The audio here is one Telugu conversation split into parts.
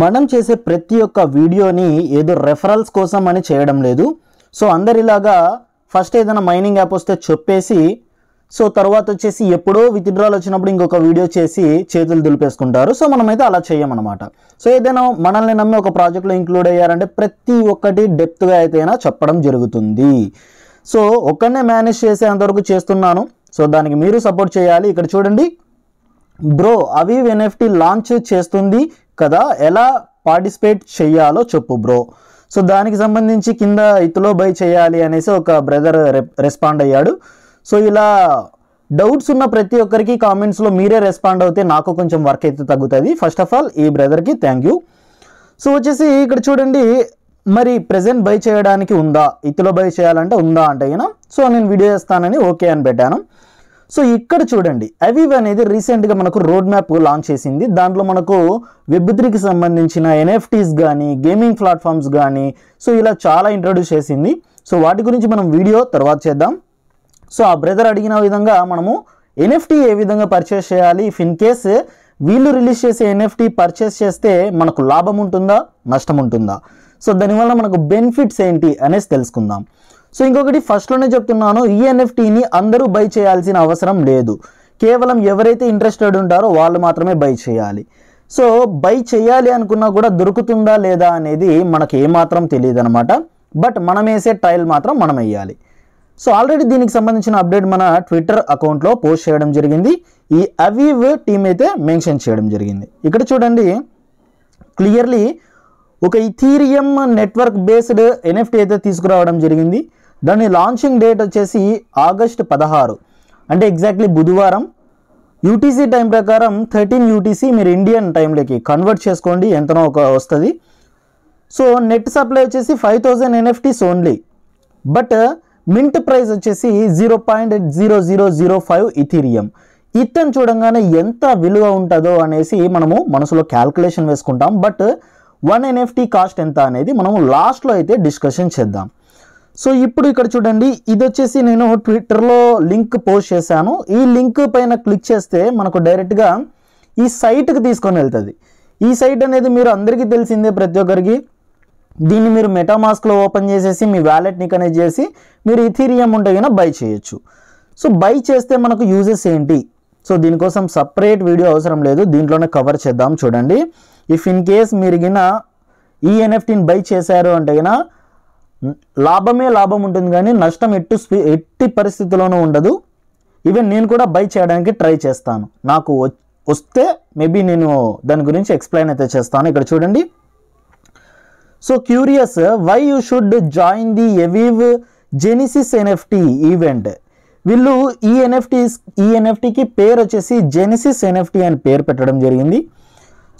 మనం చేసే ప్రతి ఒక్క వీడియోని ఏదో రెఫరల్స్ కోసం అని చేయడం లేదు సో అందరిలాగా ఫస్ట్ ఏదైనా మైనింగ్ యాప్ వస్తే చెప్పేసి సో తర్వాత వచ్చేసి ఎప్పుడో విత్డ్రాల్ వచ్చినప్పుడు ఇంకొక వీడియో చేసి చేతులు దులిపేసుకుంటారు సో మనమైతే అలా చేయమన్నమాట సో ఏదైనా మనల్ని నమ్మి ఒక ప్రాజెక్ట్లో ఇంక్లూడ్ అయ్యారంటే ప్రతి ఒక్కటి డెప్త్గా అయితేనా చెప్పడం జరుగుతుంది సో ఒక్కడనే మేనేజ్ చేసేంతవరకు చేస్తున్నాను సో దానికి మీరు సపోర్ట్ చేయాలి ఇక్కడ చూడండి బ్రో అవి ఎన్ఎఫ్టీ లాంచ్ చేస్తుంది కదా ఎలా పార్టిసిపేట్ చేయాలో చెప్పు బ్రో సో దానికి సంబంధించి కింద ఇతలో బై చేయాలి అనేసి ఒక బ్రదర్ రెస్పాండ్ అయ్యాడు సో ఇలా డౌట్స్ ఉన్న ప్రతి ఒక్కరికి కామెంట్స్లో మీరే రెస్పాండ్ అవుతే నాకు కొంచెం వర్క్ అయితే తగ్గుతుంది ఫస్ట్ ఆఫ్ ఆల్ ఈ బ్రదర్కి థ్యాంక్ యూ సో వచ్చేసి ఇక్కడ చూడండి మరి ప్రజెంట్ బై చేయడానికి ఉందా ఇతలో బై చేయాలంటే ఉందా అంటే సో నేను వీడియో చేస్తానని ఓకే అని పెట్టాను సో ఇక్కడ చూడండి అవివ్ అనేది రీసెంట్గా మనకు రోడ్ మ్యాప్ లాంచ్ చేసింది దాంట్లో మనకు వెబ్ త్రీకి సంబంధించిన ఎన్ఎఫ్టీస్ కానీ గేమింగ్ ప్లాట్ఫామ్స్ కానీ సో ఇలా చాలా ఇంట్రడ్యూస్ చేసింది సో వాటి గురించి మనం వీడియో తర్వాత చేద్దాం సో ఆ బ్రదర్ అడిగిన విధంగా మనము ఎన్ఎఫ్టీ ఏ విధంగా పర్చేస్ చేయాలి ఇఫ్ ఇన్ కేస్ వీళ్ళు రిలీజ్ చేసే ఎన్ఎఫ్టీ పర్చేస్ చేస్తే మనకు లాభం ఉంటుందా నష్టం ఉంటుందా సో దానివల్ల మనకు బెనిఫిట్స్ ఏంటి అనేసి తెలుసుకుందాం సో ఇంకొకటి ఫస్ట్లోనే చెప్తున్నాను ఈఎన్ఎఫ్టీని e అందరూ బై చేయాల్సిన అవసరం లేదు కేవలం ఎవరైతే ఇంట్రెస్టెడ్ ఉంటారో వాళ్ళు మాత్రమే బై చేయాలి సో బై చేయాలి అనుకున్నా కూడా దొరుకుతుందా లేదా అనేది మనకు ఏమాత్రం తెలియదు అనమాట బట్ మనం వేసే ట్రయల్ మాత్రం మనం వేయాలి సో ఆల్రెడీ దీనికి సంబంధించిన అప్డేట్ మన ట్విట్టర్ అకౌంట్లో పోస్ట్ చేయడం జరిగింది ఈ అవీవ్ టీమ్ అయితే మెన్షన్ చేయడం జరిగింది ఇక్కడ చూడండి క్లియర్లీ ఒక ఇథీరియం నెట్వర్క్ బేస్డ్ ఎన్ఎఫ్టీ అయితే తీసుకురావడం జరిగింది దాని లాంచింగ్ డేట్ వచ్చేసి ఆగస్ట్ పదహారు అంటే ఎగ్జాక్ట్లీ బుధవారం యూటీసీ టైం ప్రకారం థర్టీన్ యూటీసీ మీరు ఇండియన్ టైంలోకి కన్వర్ట్ చేసుకోండి ఎంతనో ఒక వస్తుంది సో నెట్ సప్లై వచ్చేసి five thousand NFTs only but mint price వచ్చేసి zero point zero zero zero five Ethereum ఇతను చూడంగానే ఎంత విలువ ఉంటుందో అనేసి మనము మనసులో క్యాల్కులేషన్ వేసుకుంటాం బట్ వన్ ఎన్ఎఫ్టీ కాస్ట్ ఎంత అనేది మనం లాస్ట్లో అయితే డిస్కషన్ చేద్దాం సో ఇప్పుడు ఇక్కడ చూడండి ఇది వచ్చేసి నేను ట్విట్టర్లో లింక్ పోస్ట్ చేశాను ఈ లింక్ పైన క్లిక్ చేస్తే మనకు డైరెక్ట్గా ఈ సైట్కి తీసుకొని వెళ్తుంది ఈ సైట్ అనేది మీరు అందరికీ తెలిసిందే ప్రతి ఒక్కరికి దీన్ని మీరు మెటామాస్క్లో ఓపెన్ చేసేసి మీ వ్యాలెట్ని కనెక్ట్ చేసి మీరు ఇథీరియం ఉంటే కన్నా బై చేయొచ్చు సో బై చేస్తే మనకు యూజెస్ ఏంటి సో దీనికోసం సపరేట్ వీడియో అవసరం లేదు దీంట్లోనే కవర్ చేద్దాం చూడండి ఇఫ్ ఇన్ కేస్ మీరు గిన ఈ ఎన్ఎఫ్టీని బై చేశారు అంటే కన్నా లాభమే లాభం ఉంటుంది కానీ నష్టం ఎట్టు ఎట్టి పరిస్థితుల్లోనూ ఉండదు ఈవెన్ నేను కూడా బై చేయడానికి ట్రై చేస్తాను నాకు వస్తే మేబీ నేను దాని గురించి ఎక్స్ప్లెయిన్ అయితే చేస్తాను ఇక్కడ చూడండి so curious why you should join the Avive genesis NFT event వీళ్ళు ఈ ఎన్ఎఫ్టీ ఈ ఎన్ఎఫ్టీకి పేరు వచ్చేసి జెనిసిస్ ఎన్ఎఫ్టీ అని పేరు పెట్టడం జరిగింది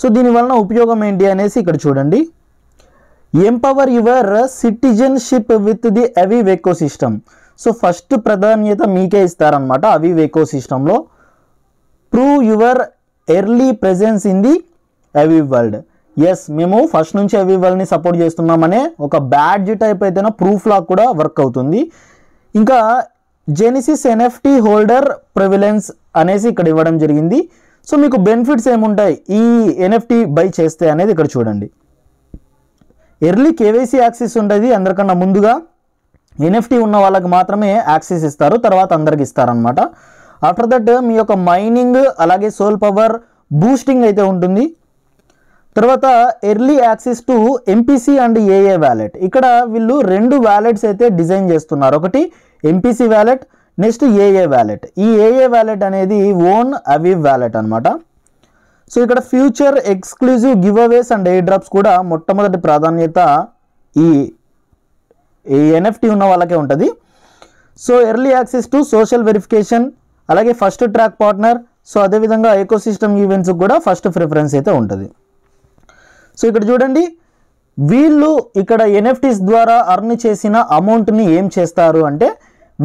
సో దీనివలన ఉపయోగం ఏంటి అనేసి ఇక్కడ చూడండి empower your citizenship with the Avive ecosystem so first ప్రాధాన్యత మీకే ఇస్తారనమాట అవి ఎకో సిస్టంలో prove your early presence in the Avive world ఎస్ మేము ఫస్ట్ నుంచి అవీవ్ వరల్డ్ని సపోర్ట్ చేస్తున్నామనే ఒక బ్యాడ్జ్ టైప్ అయితేనే ప్రూఫ్ లాగా కూడా వర్క్ అవుతుంది ఇంకా జెనిసిస్ ఎన్ఎఫ్టీ హోల్డర్ ప్రివిలెన్స్ అనేసి ఇక్కడ ఇవ్వడం జరిగింది సో మీకు బెనిఫిట్స్ ఏముంటాయి ఈ ఎన్ఎఫ్టీ బై చేస్తే అనేది ఇక్కడ చూడండి ఎర్లీ కేవైసీ యాక్సెస్ ఉండేది అందరికన్నా ముందుగా ఎన్ఎఫ్టీ ఉన్న వాళ్ళకి మాత్రమే యాక్సెస్ ఇస్తారు తర్వాత అందరికి ఇస్తారనమాట ఆఫ్టర్ దట్ మీ యొక్క మైనింగ్ అలాగే సోల్ పవర్ బూస్టింగ్ అయితే ఉంటుంది తర్వాత early access to MPC and AA wallet ఇక్కడ వీళ్ళు రెండు వ్యాలెట్స్ అయితే డిజైన్ చేస్తున్నారు ఒకటి MPC wallet next AA wallet ఈ ఏఏ వ్యాలెట్ అనేది ఓన్ అవి వ్యాలెట్ అనమాట సో ఇక్కడ future exclusive giveaways and airdrops కూడా మొట్టమొదటి ప్రాధాన్యత ఈ ఈ ఎన్ఎఫ్టీ ఉన్న వాళ్ళకే ఉంటుంది so early access to social verification అలాగే ఫస్ట్ ట్రాక్ పార్ట్నర్ సో అదేవిధంగా సిస్టమ్ ఈవెంట్స్కి కూడా ఫస్ట్ ప్రిఫరెన్స్ అయితే ఉంటుంది సో ఇక్కడ చూడండి వీళ్ళు ఇక్కడ ఎన్ఎఫ్టీస్ ద్వారా అర్న్ చేసిన అమౌంట్ని ఏం చేస్తారు అంటే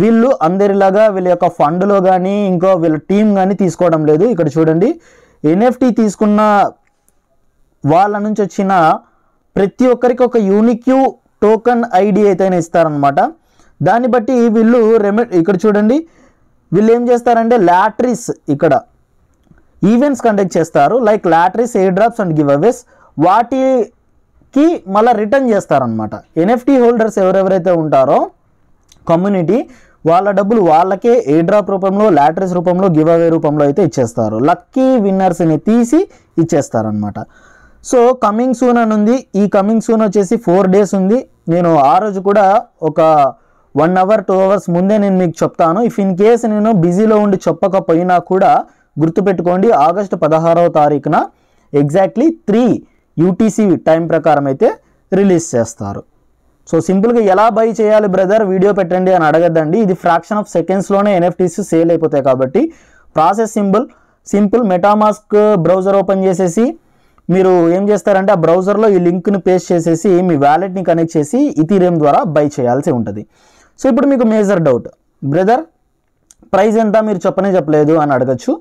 వీళ్ళు అందరిలాగా వీళ్ళ యొక్క ఫండ్లో కానీ ఇంకో వీళ్ళ టీం కానీ తీసుకోవడం లేదు ఇక్కడ చూడండి ఎన్ఎఫ్టీ తీసుకున్న వాళ్ళ నుంచి వచ్చిన ప్రతి ఒక్కరికి ఒక యూనిక్యూ టోకన్ ఐడి అయితేనే ఇస్తారనమాట దాన్ని బట్టి వీళ్ళు రెమె ఇక్కడ చూడండి వీళ్ళు ఏం చేస్తారంటే లాటరీస్ ఇక్కడ ఈవెంట్స్ కండక్ట్ చేస్తారు like lotteries airdrops and giveaways వాటికి మళ్ళీ రిటర్న్ చేస్తారనమాట ఎన్ఎఫ్టీ హోల్డర్స్ ఎవరెవరైతే ఉంటారో కమ్యూనిటీ వాళ్ళ డబ్బులు వాళ్ళకే ఏ డ్రాప్ రూపంలో లాటరీస్ రూపంలో గివ్ అవే రూపంలో అయితే ఇచ్చేస్తారు లక్కీ విన్నర్స్ని తీసి ఇచ్చేస్తారనమాట సో కమింగ్ సూన్ అని ఉంది ఈ కమింగ్ సూన్ వచ్చేసి ఫోర్ డేస్ ఉంది నేను ఆ రోజు కూడా ఒక వన్ అవర్ టూ అవర్స్ ముందే నేను మీకు చెప్తాను ఇఫ్ ఇన్ కేస్ నేను బిజీలో ఉండి చెప్పకపోయినా కూడా గుర్తుపెట్టుకోండి ఆగస్టు పదహారవ తారీఖున ఎగ్జాక్ట్లీ త్రీ యూటీసీ టైం ప్రకారం అయితే రిలీజ్ చేస్తారు సో సింపుల్గా ఎలా బై చేయాలి బ్రదర్ వీడియో పెట్టండి అని అడగద్దండి ఇది ఫ్రాక్షన్ ఆఫ్ సెకండ్స్లోనే ఎన్ఎఫ్టీస్ సేల్ అయిపోతాయి కాబట్టి process simple simple MetaMask browser open చేసేసి మీరు ఏం చేస్తారంటే ఆ బ్రౌజర్లో ఈ లింక్ని పేస్ట్ చేసేసి మీ వ్యాలెట్ని కనెక్ట్ చేసి ఇథీరియం ద్వారా బై చేయాల్సి ఉంటుంది సో ఇప్పుడు మీకు మేజర్ డౌట్ బ్రదర్ ప్రైస్ ఎంత మీరు చెప్పనే చెప్పలేదు అని అడగచ్చు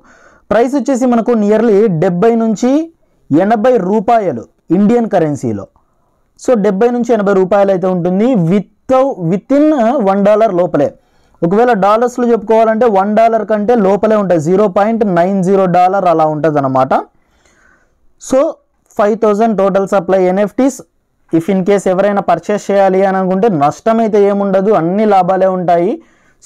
ప్రైస్ వచ్చేసి మనకు నియర్లీ డెబ్బై నుంచి ఎనభై రూపాయలు ఇండియన్ కరెన్సీలో సో డెబ్బై నుంచి ఎనభై రూపాయలు అయితే ఉంటుంది with with in one dollar లోపలే ఒకవేళ డాలర్స్లో చెప్పుకోవాలంటే వన్ డాలర్ కంటే లోపలే ఉంటాయి zero point nine zero dollar అలా ఉంటుంది అనమాట so five thousand total supply NFTs if in case ఎవరైనా పర్చేస్ చేయాలి అని అనుకుంటే నష్టం అయితే ఏముండదు అన్ని లాభాలే ఉంటాయి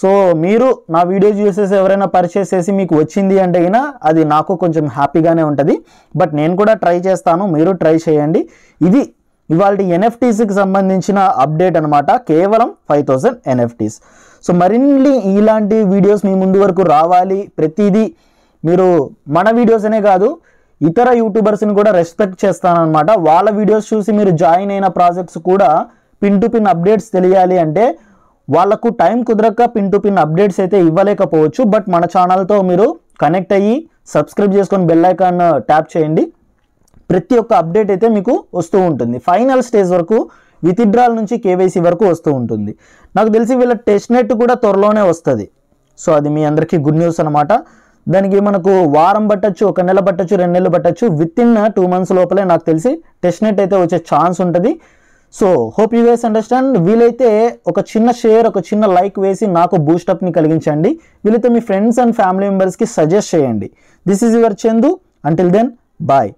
సో మీరు నా వీడియో చూసేసి ఎవరైనా పర్చేస్ చేసి మీకు వచ్చింది అంటే అయినా అది నాకు కొంచెం హ్యాపీగానే ఉంటుంది బట్ నేను కూడా ట్రై చేస్తాను మీరు ట్రై చేయండి ఇది ఇవాళ ఎన్ఎఫ్టీస్కి సంబంధించిన అప్డేట్ అనమాట కేవలం ఫైవ్ థౌజండ్ ఎన్ఎఫ్టీస్ సో మరిన్ని ఇలాంటి వీడియోస్ మీ ముందు వరకు రావాలి ప్రతిదీ మీరు మన వీడియోస్ అనే కాదు ఇతర యూట్యూబర్స్ని కూడా రెస్పెక్ట్ చేస్తానన్నమాట వాళ్ళ వీడియోస్ చూసి మీరు జాయిన్ అయిన ప్రాజెక్ట్స్ కూడా పిన్ టు పిన్ అప్డేట్స్ తెలియాలి అంటే వాళ్ళకు టైం కుదరక పిన్ టు పిన్ అప్డేట్స్ అయితే ఇవ్వలేకపోవచ్చు బట్ మన ఛానల్తో మీరు కనెక్ట్ అయ్యి సబ్స్క్రైబ్ చేసుకొని బెల్ ఐకాన్ ట్యాప్ చేయండి ప్రతి ఒక్క అప్డేట్ అయితే మీకు వస్తూ ఉంటుంది ఫైనల్ స్టేజ్ వరకు విత్డ్రాల్ నుంచి కేవైసీ వరకు వస్తూ ఉంటుంది నాకు తెలిసి వీళ్ళ టెస్ట్ నెట్ కూడా త్వరలోనే వస్తుంది సో అది మీ అందరికీ గుడ్ న్యూస్ అనమాట దానికి మనకు వారం పట్టచ్చు ఒక నెల పట్టచ్చు రెండు నెలలు పట్టచ్చు విత్ ఇన్ టూ మంత్స్ లోపలే నాకు తెలిసి టెస్ట్ నెట్ అయితే వచ్చే ఛాన్స్ ఉంటుంది so hope you guys understand వీలైతే ఒక చిన్న షేర్ ఒక చిన్న లైక్ వేసి నాకు బూస్టప్ని కలిగించండి వీలైతే మీ ఫ్రెండ్స్ అండ్ ఫ్యామిలీ మెంబర్స్కి సజెస్ట్ చేయండి this is your Chandu until then bye